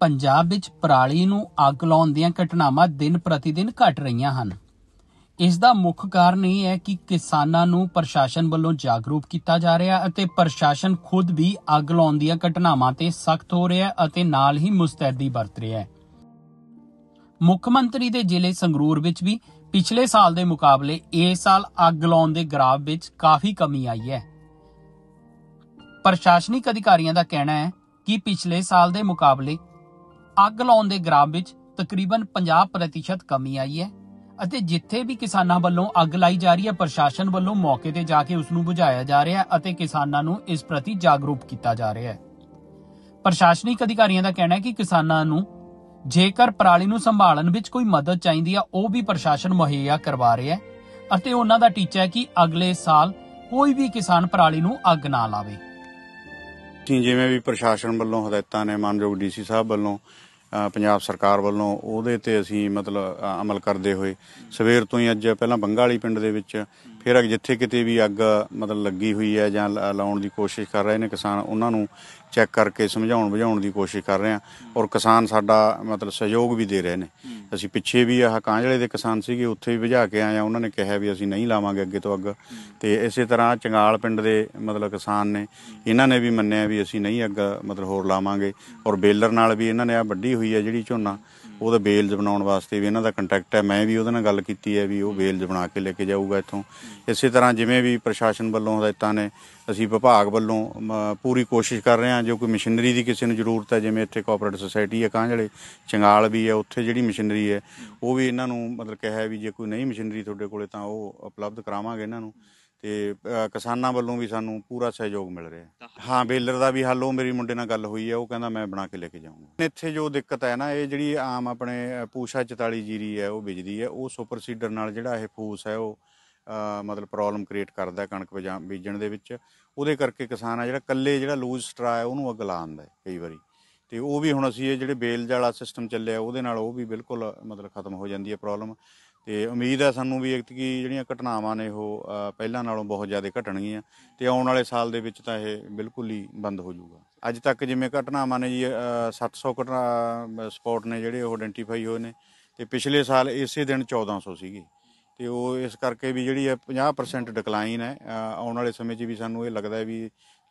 ਪੰਜਾਬ ਵਿੱਚ ਪਰਾਲੀ ਨੂੰ ਅੱਗ ਲਾਉਣ ਦੀਆਂ ਘਟਨਾਵਾਂ ਦਿਨ ਪ੍ਰਤੀ ਦਿਨ ਘਟ ਰਹੀਆਂ ਹਨ ਇਸ ਦਾ ਮੁੱਖ ਕਾਰਨ ਇਹ ਹੈ ਕਿ ਕਿਸਾਨਾਂ ਨੂੰ ਪ੍ਰਸ਼ਾਸਨ ਵੱਲੋਂ ਜਾਗਰੂਕ ਕੀਤਾ ਜਾ ਰਿਹਾ ਅਤੇ ਪ੍ਰਸ਼ਾਸਨ ਖੁਦ ਵੀ ਅੱਗ ਲਾਉਣ ਦੀਆਂ ਘਟਨਾਵਾਂ ਤੇ ਸਖਤ ਹੋ ਰਿਹਾ ਅਤੇ ਨਾਲ ਹੀ ਮੁਸਤੈਦੀ ਵਰਤ ਰਿਹਾ ਹੈ ਮੁੱਖ ਮੰਤਰੀ ਦੇ ਜ਼ਿਲ੍ਹੇ ਸੰਗਰੂਰ ਵਿੱਚ ਵੀ ਪਿਛਲੇ ਸਾਲ ਦੇ ਮੁਕਾਬਲੇ ਇਸ ਸਾਲ ਅੱਗ ਲਾਉਣ ਦੇ ਗ੍ਰਾਫ ਵਿੱਚ ਕਾਫੀ ਕਮੀ ਆਈ ਹੈ ਪ੍ਰਸ਼ਾਸਨਿਕ ਅਧਿਕਾਰੀਆਂ ਦਾ ਕਹਿਣਾ ਹੈ ਕਿ ਪਿਛਲੇ ਸਾਲ ਦੇ ਮੁਕਾਬਲੇ ਅੱਗ ਲਾਉਣ ਦੇ ਗ੍ਰਾਮ ਵਿੱਚ ਤਕਰੀਬਨ 50% ਕਮੀ ਆਈ ਹੈ ਅਤੇ ਜਿੱਥੇ ਵੀ ਕਿਸਾਨਾਂ ਵੱਲੋਂ ਅੱਗ ਲਾਈ ਜਾ ਰਹੀ ਹੈ ਪ੍ਰਸ਼ਾਸਨ ਵੱਲੋਂ ਮੌਕੇ ਤੇ ਜਾ ਕੇ ਉਸ ਨੂੰ ਬੁਝਾਇਆ ਜਾ ਰਿਹਾ ਹੈ ਅਤੇ ਕਿਸਾਨਾਂ ਨੂੰ ਇਸ ਪ੍ਰਤੀ ਜਾਗਰੂਕ ਕੀਤਾ ਜਾ ਰਿਹਾ ਹੈ ਪ੍ਰਸ਼ਾਸਨਿਕ ਅਧਿਕਾਰੀਆਂ ਦਾ ਕਹਿਣਾ ਹੈ ਕਿ ਕਿਸਾਨਾਂ ਨੂੰ ਜੇਕਰ ਪਰਾਲੀ ਨੂੰ ਸੰਭਾਲਣ ਵਿੱਚ ਕੋਈ ਮਦਦ ਚਾਹੀਦੀ ਆ ਉਹ ਵੀ ਪ੍ਰਸ਼ਾਸਨ ਮੁਹੱਈਆ ਕਰਵਾ ਰਿਹਾ ਹੈ ਅਤੇ ਉਹਨਾਂ ਦਾ ਟੀਚਾ ਹੈ ਕਿ ਅਗਲੇ ਸਾਲ ਕੋਈ ਵੀ ਕਿਸਾਨ ਪਰਾਲੀ ਨੂੰ ਅੱਗ ਨਾ ਲਾਵੇ ਜਿਵੇਂ ਵੀ ਪ੍ਰਸ਼ਾਸਨ ਵੱਲੋਂ ਹਦਾਇਤਾਂ ਨੇ ਮਾਨਯੋਗ ਡੀਸੀ ਸਾਹਿਬ ਵੱਲੋਂ ਪੰਜਾਬ ਸਰਕਾਰ ਵੱਲੋਂ ਉਹਦੇ ਤੇ ਅਸੀਂ ਮਤਲਬ ਅਮਲ ਕਰਦੇ ਹੋਏ ਸਵੇਰ ਤੋਂ ਹੀ ਅੱਜ ਪਹਿਲਾਂ ਬੰਗਾਲੀ ਪਿੰਡ ਦੇ ਵਿੱਚ ਫਿਰ ਜਿੱਥੇ ਕਿਤੇ ਵੀ ਅੱਗ ਮਤਲਬ ਲੱਗੀ ਹੋਈ ਹੈ ਜਾਂ ਲਾਉਣ ਦੀ ਕੋਸ਼ਿਸ਼ ਕਰ ਰਹੇ ਨੇ ਕਿਸਾਨ ਉਹਨਾਂ ਨੂੰ ਚੈੱਕ ਕਰਕੇ ਸਮਝਾਉਣ ਬੁਝਾਉਣ ਦੀ ਕੋਸ਼ਿਸ਼ ਕਰ ਰਹੇ ਆ ਔਰ ਕਿਸਾਨ ਸਾਡਾ ਮਤਲਬ ਸਹਿਯੋਗ ਵੀ ਦੇ ਰਹੇ ਨੇ ਅਸੀਂ ਪਿੱਛੇ ਵੀ ਆਹ ਕਾਂਝਲੇ ਦੇ ਕਿਸਾਨ ਸੀਗੇ ਉੱਥੇ ਵੀ ਭਜਾ ਕੇ ਆਇਆ ਉਹਨਾਂ ਨੇ ਕਿਹਾ ਵੀ ਅਸੀਂ ਨਹੀਂ ਲਾਵਾਂਗੇ ਅੱਗੇ ਤੋਂ ਅੱਗ ਤੇ ਇਸੇ ਤਰ੍ਹਾਂ ਚੰਗਾਲ ਪਿੰਡ ਦੇ ਮਤਲਬ ਕਿਸਾਨ ਨੇ ਇਹਨਾਂ ਨੇ ਵੀ ਮੰਨਿਆ ਵੀ ਅਸੀਂ ਨਹੀਂ ਅੱਗ ਮਤਲਬ ਹੋਰ ਲਾਵਾਂਗੇ ਔਰ ਬੇਲਰ ਨਾਲ ਵੀ ਇਹਨਾਂ ਨੇ ਆ ਵੱਡੀ ਹੋਈ ਹੈ ਜਿਹੜੀ ਝੋਨਾ ਉਹਦੇ ਬੇਲਜ਼ ਬਣਾਉਣ ਵਾਸਤੇ ਵੀ ਇਹਨਾਂ ਦਾ ਕੰਟੈਕਟ ਹੈ ਮੈਂ ਵੀ ਉਹਦੇ ਨਾਲ ਗੱਲ ਕੀਤੀ ਹੈ ਵੀ ਉਹ ਬੇਲਜ਼ ਬਣਾ ਕੇ ਲੈ ਕੇ ਜਾਊਗਾ ਇੱਥੋਂ ਇਸੇ ਤਰ੍ਹਾਂ ਜਿਵੇਂ ਵੀ ਪ੍ਰਸ਼ਾਸਨ ਵੱਲੋਂ ਹਦਾਇਤਾਂ ਨੇ ਅਸੀਂ ਵਿਭਾਗ ਵੱਲੋਂ ਪੂਰੀ ਕੋਸ਼ਿਸ਼ ਕਰ ਰਹੇ ਹਾਂ ਜੋ ਕੋਈ ਮਸ਼ੀਨਰੀ ਦੀ ਕਿਸੇ ਨੂੰ ਜ਼ਰੂਰਤ ਹੈ ਜਿਵੇਂ ਇੱਥੇ ਕੋਆਪਰੇਟਿਵ ਸੁਸਾਇਟੀ ਹੈ ਕਾਂਝਲੇ ਚੰਗਾਲ ਵੀ ਹੈ ਉੱਥੇ ਜਿਹੜੀ ਮਸ਼ੀਨਰੀ ਹੈ ਉਹ ਵੀ ਇਹਨਾਂ ਨੂੰ ਮਤਲਬ ਕਿਹਾ ਵੀ ਜੇ ਕੋਈ ਨਹੀਂ ਮਸ਼ੀਨਰੀ ਤੁਹਾਡੇ ਕੋਲੇ ਤਾਂ ਉਹ ਉਪਲਬਧ ਕਰਾਵਾਂਗੇ ਇਹਨਾਂ ਨੂੰ ਤੇ ਕਿਸਾਨਾਂ ਵੱਲੋਂ ਵੀ ਸਾਨੂੰ ਪੂਰਾ ਸਹਿਯੋਗ ਮਿਲ ਰਿਹਾ ਹਾਂ ਬੇਲਰ ਦਾ ਵੀ ਹਾਲੋ ਮੇਰੀ ਮੁੰਡੇ ਨਾਲ ਗੱਲ ਹੋਈ ਹੈ ਉਹ ਕਹਿੰਦਾ ਮੈਂ ਬਣਾ ਕੇ ਲੈ ਕੇ ਜਾਊਂਗਾ ਇੱਥੇ ਜੋ ਦਿੱਕਤ ਹੈ ਨਾ ਇਹ ਜਿਹੜੀ ਆਮ ਆਪਣੇ ਪੂਸ਼ਾ 44 ਜੀਰੀ ਹੈ ਉਹ ਵਿਜਦੀ ਹੈ ਉਹ ਸੁਪਰ ਸੀਡਰ ਨਾਲ ਜਿਹੜਾ ਇਹ ਫੂਸ ਹੈ ਉਹ ਮਤਲਬ ਪ੍ਰੋਬਲਮ ਕ੍ਰੀਏਟ ਕਰਦਾ ਕਣਕ ਬੀਜਣ ਦੇ ਵਿੱਚ ਉਹਦੇ ਕਰਕੇ ਕਿਸਾਨ ਆ ਜਿਹੜਾ ਕੱਲੇ ਜਿਹੜਾ ਲੂਜ਼ ਸਟਰਾ ਹੈ ਉਹਨੂੰ ਅੱਗ ਲਾ ਹੈ ਕਈ ਵਾਰੀ ਤੇ ਉਹ ਵੀ ਹੁਣ ਅਸੀਂ ਇਹ ਜਿਹੜੇ ਬੇਲ ਜਾਲਾ ਸਿਸਟਮ ਚੱਲਿਆ ਉਹਦੇ ਨਾਲ ਉਹ ਵੀ ਬਿਲਕੁਲ ਮਤਲਬ ਖਤਮ ਹੋ ਜਾਂਦੀ ਹੈ ਪ੍ਰੋਬਲਮ ਤੇ ਉਮੀਦ ਹੈ ਸਾਨੂੰ ਵੀ ਇੱਕ ਕੀ ਜਿਹੜੀਆਂ ਘਟਨਾਵਾਂ ਨੇ ਉਹ ਪਹਿਲਾਂ ਨਾਲੋਂ ਬਹੁਤ ਜ਼ਿਆਦਾ ਘਟਣਗੀਆਂ ਤੇ ਆਉਣ ਵਾਲੇ ਸਾਲ ਦੇ ਵਿੱਚ ਤਾਂ ਇਹ ਬਿਲਕੁਲ ਹੀ ਬੰਦ ਹੋ ਜਾਊਗਾ ਅੱਜ ਤੱਕ ਜਿਵੇਂ ਘਟਨਾਵਾਂ ਨੇ ਜੀ 700 ਘਟਨਾ ਸਪੌਟ ਨੇ ਜਿਹੜੇ ਉਹ ਆਇਡੈਂਟੀਫਾਈ ਹੋਏ ਨੇ ਤੇ ਪਿਛਲੇ ਸਾਲ ਇਸੇ ਦਿਨ 1400 ਸੀਗੇ ਤੇ ਉਹ ਇਸ ਕਰਕੇ ਵੀ ਜਿਹੜੀ ਹੈ 50% ਡਿਕਲਾਈਨ ਹੈ ਆਉਣ ਵਾਲੇ ਸਮੇਂ 'ਚ ਵੀ ਸਾਨੂੰ ਇਹ ਲੱਗਦਾ ਵੀ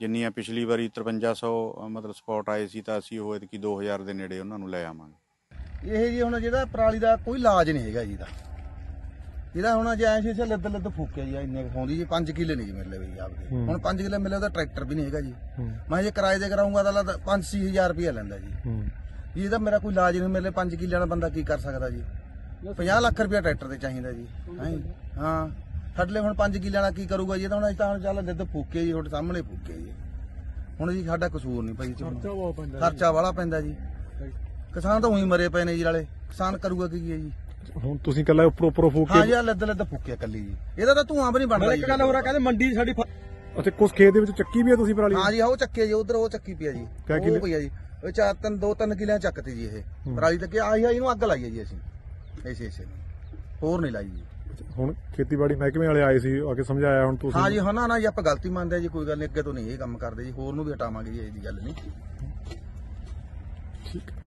ਜਿੰਨੀਆਂ ਪਿਛਲੀ ਵਾਰੀ 5300 ਮਤਲਬ ਸਪੌਟ ਆਏ ਸੀ ਤਾਂ ਅਸੀਂ ਉਹ ਇਤਕੀ 2000 ਦੇ ਨੇੜੇ ਉਹਨਾਂ ਨੂੰ ਲੈ ਆਵਾਂਗੇ ਇਹ ਜੀ ਹੁਣ ਜਿਹੜਾ ਪਰਾਲੀ ਦਾ ਕੋਈ ਇਲਾਜ ਨਹੀਂ ਹੈਗਾ ਜੀ ਦਾ ਜਿਹੜਾ ਹੁਣ ਜੇ ਐਂ ਸੀ ਲੱਦ ਲੱਦ ਫੂਕਿਆ ਜੀ ਇੰਨੇ ਖਾਉਂਦੀ ਜੀ 5 ਕਿਲੇ ਨਹੀਂ ਜੀ ਮਿਲੇ ਬਈ ਆਪਦੇ ਹੁਣ 5 ਕਿਲੇ ਮਿਲੇ ਉਹਦਾ ਟਰੈਕਟਰ ਵੀ ਨਹੀਂ ਹੈਗਾ ਜੀ ਮੈਂ ਜੇ ਕਿਰਾਏ ਦੇ ਕਰਾਉਂਗਾ ਤਾਂ ਲੱਦ 5-6000 ਰੁਪਏ ਲੈਂਦਾ ਜੀ ਜੀ ਇਹਦਾ ਮੇਰਾ ਕੋਈ ਇਲਾਜ ਨਹੀਂ ਮਿਲੇ 5 ਕਿਲੇ ਵਾਲਾ ਬੰਦਾ ਕੀ ਕਰ ਸਕਦਾ ਜੀ 50 ਲੱਖ ਰੁਪਇਆ ਟਰੈਕਟਰ ਤੇ ਚਾਹੀਦਾ ਜੀ ਹਾਂ ਹਾਂ ਸਾਡੇ ਹੁਣ 5 ਕਿੱਲਿਆਂ ਵਾਲਾ ਕੀ ਕਰੂਗਾ ਜੀ ਇਹ ਤਾਂ ਹੁਣ ਅਸੀਂ ਤਾਂ ਚੱਲ ਦਿੱਦ ਫੂਕੇ ਜੀ ਤੁਹਾਡੇ ਸਾਹਮਣੇ ਫੂਕੇ ਜੀ ਹੁਣ ਜੀ ਸਾਡਾ ਕਸੂਰ ਨਹੀਂ ਭਾਈ ਜੀ ਖਰਚਾ ਬਹੁਤ ਪੈਂਦਾ ਖਰਚਾ ਵਾਲਾ ਪੈਂਦਾ ਜੀ ਕਿਸਾਨ ਤਾਂ ਉਹੀ ਮਰੇ ਪਏ ਨੇ ਜੀ ਨਾਲੇ ਕਿਸਾਨ ਕਰੂਗਾ ਕੀ ਹੈ ਜੀ ਹੁਣ ਤੁਸੀਂ ਕੱਲਾ ਉੱਪਰ ਉੱਪਰ ਫੂਕੇ ਹਾਂ ਜੀ ਲੱਦ ਲੱਦ ਫੁੱਕਿਆ ਕੱਲੀ ਜੀ ਇਹਦਾ ਤਾਂ ਧੂਆਂ ਵੀ ਨਹੀਂ ਬਣਦਾ ਇੱਕ ਗੱਲ ਹੋਰ ਆ ਕਹਿੰਦੇ ਮੰਡੀ ਸਾਡੀ ਅੱਛਾ ਕੁਝ ਖੇਤ ਦੇ ਵਿੱਚ ਚੱਕੀ ਵੀ ਹੈ ਤੁਸੀਂ ਪਰਾਲੀ ਹਾਂ ਜੀ ਆਹ ਉਹ ਚੱਕੇ ਜੀ ਉਧਰ ਉਹ ਚੱਕੀ ਪਿਆ ਜੀ ਕਿਆ ਉਹ ਪਿਆ ਜੀ ਉਹ ਚਾਰ ਤਿੰਨ ਦੋ ਤਿੰਨ ਕਿਲੇ ਚੱਕਤੇ ਜੀ ਇਹ ਪਰਾਲੀ ਤੱਕ ਆਈ ਆਈ ਨੂੰ ਅੱਗ ਲਾਈ ਜੀ ਅਸੀਂ ਐਸੇ ਐਸੇ ਹੋਰ ਨਹੀਂ ਲਾਈ ਜੀ ਹੁਣ ਖੇਤੀਬਾੜੀ ਮਹਿਕਮੇ ਵਾਲੇ ਆਏ ਸੀ ਆ ਕੇ ਸਮਝਾਇਆ ਹੁਣ ਤੁਸੀਂ ਹਾਂ ਜੀ ਹਾਂ ਨਾ ਨਾ ਜੀ ਆਪਾਂ ਗਲਤੀ ਮੰਨਦੇ ਆ ਜੀ ਕੋਈ ਗੱਲ ਨਹੀਂ ਅੱਗੇ ਤੋਂ ਨਹੀਂ ਇਹ ਕੰਮ ਕਰਦੇ ਜੀ ਹੋਰ ਨੂੰ ਵੀ ਹਟਾਵਾਂਗੇ ਜੀ ਇਹਦੀ ਗੱਲ ਨਹੀਂ ਠੀਕ